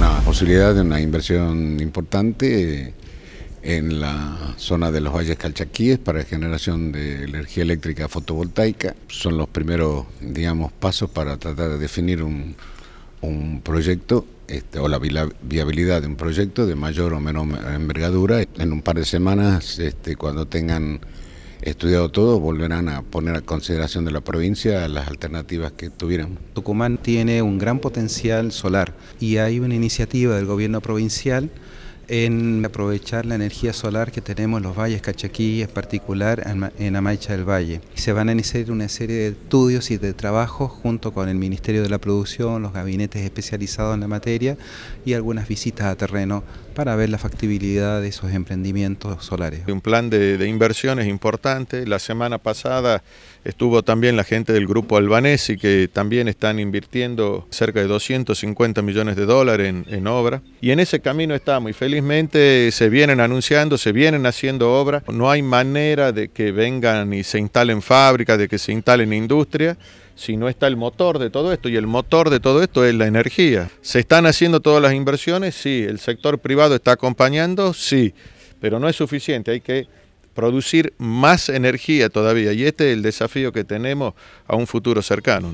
una posibilidad de una inversión importante eh, en la zona de los valles calchaquíes para generación de energía eléctrica fotovoltaica. Son los primeros, digamos, pasos para tratar de definir un, un proyecto este, o la viabilidad de un proyecto de mayor o menor envergadura. En un par de semanas, este, cuando tengan estudiado todo, volverán a poner a consideración de la provincia las alternativas que tuvieran. Tucumán tiene un gran potencial solar y hay una iniciativa del gobierno provincial en aprovechar la energía solar que tenemos en los valles Cachaquí, en particular en Amaicha del Valle. Se van a iniciar una serie de estudios y de trabajos junto con el Ministerio de la Producción, los gabinetes especializados en la materia y algunas visitas a terreno para ver la factibilidad de esos emprendimientos solares. Un plan de, inversiones importante. La semana pasada estuvo también la gente del grupo Albanesi que también están invirtiendo cerca de 250 millones de dólares en, obra. Y en ese camino estamos y felizmente se vienen anunciando, se vienen haciendo obras. No hay manera de que vengan y se instalen fábricas, de que se instalen industrias si no está el motor de todo esto, y el motor de todo esto es la energía. ¿Se están haciendo todas las inversiones? Sí, el sector privado está acompañando, sí, pero no es suficiente, hay que producir más energía todavía y este es el desafío que tenemos a un futuro cercano.